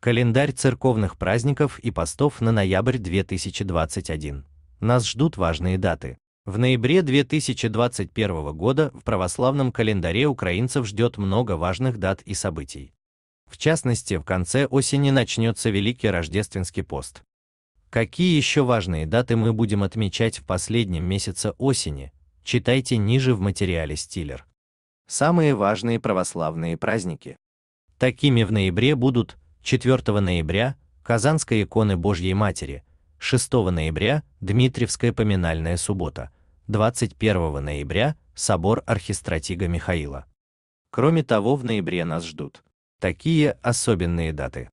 Календарь церковных праздников и постов на ноябрь 2021. Нас ждут важные даты. В ноябре 2021 года в православном календаре украинцев ждет много важных дат и событий. В частности, в конце осени начнется Великий Рождественский пост. Какие еще важные даты мы будем отмечать в последнем месяце осени, читайте ниже в материале Стиллер. Самые важные православные праздники. Такими в ноябре будут 4 ноября – Казанской иконы Божьей Матери, 6 ноября – Дмитриевская поминальная суббота, 21 ноября – Собор Архистратига Михаила. Кроме того, в ноябре нас ждут такие особенные даты.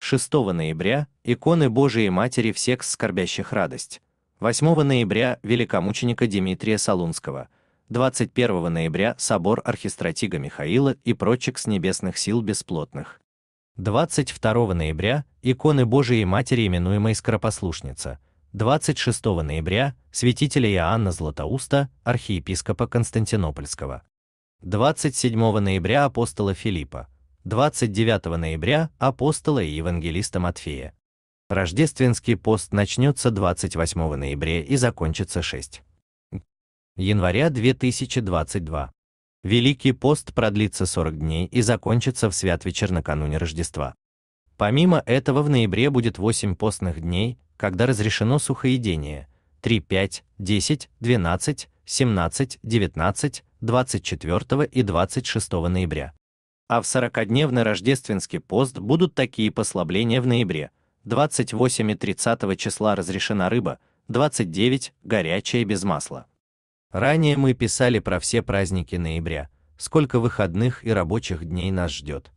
6 ноября – иконы Божией Матери всех скорбящих радость. 8 ноября – великомученика Дмитрия Солунского. 21 ноября – собор архистратига Михаила и прочих с небесных сил бесплотных. 22 ноября иконы Божией Матери, именуемой Скоропослушница, 26 ноября святителя Иоанна Златоуста, архиепископа Константинопольского, 27 ноября апостола Филиппа, 29 ноября апостола и евангелиста Матфея. Рождественский пост начнется 28 ноября и закончится 6 января 2022 Великий пост продлится 40 дней и закончится в вечер накануне Рождества. Помимо этого в ноябре будет 8 постных дней, когда разрешено сухоедение – 3, 5, 10, 12, 17, 19, 24 и 26 ноября. А в 40-дневный рождественский пост будут такие послабления в ноябре. 28 и 30 числа разрешена рыба, 29 – горячая без масла. Ранее мы писали про все праздники ноября, сколько выходных и рабочих дней нас ждет.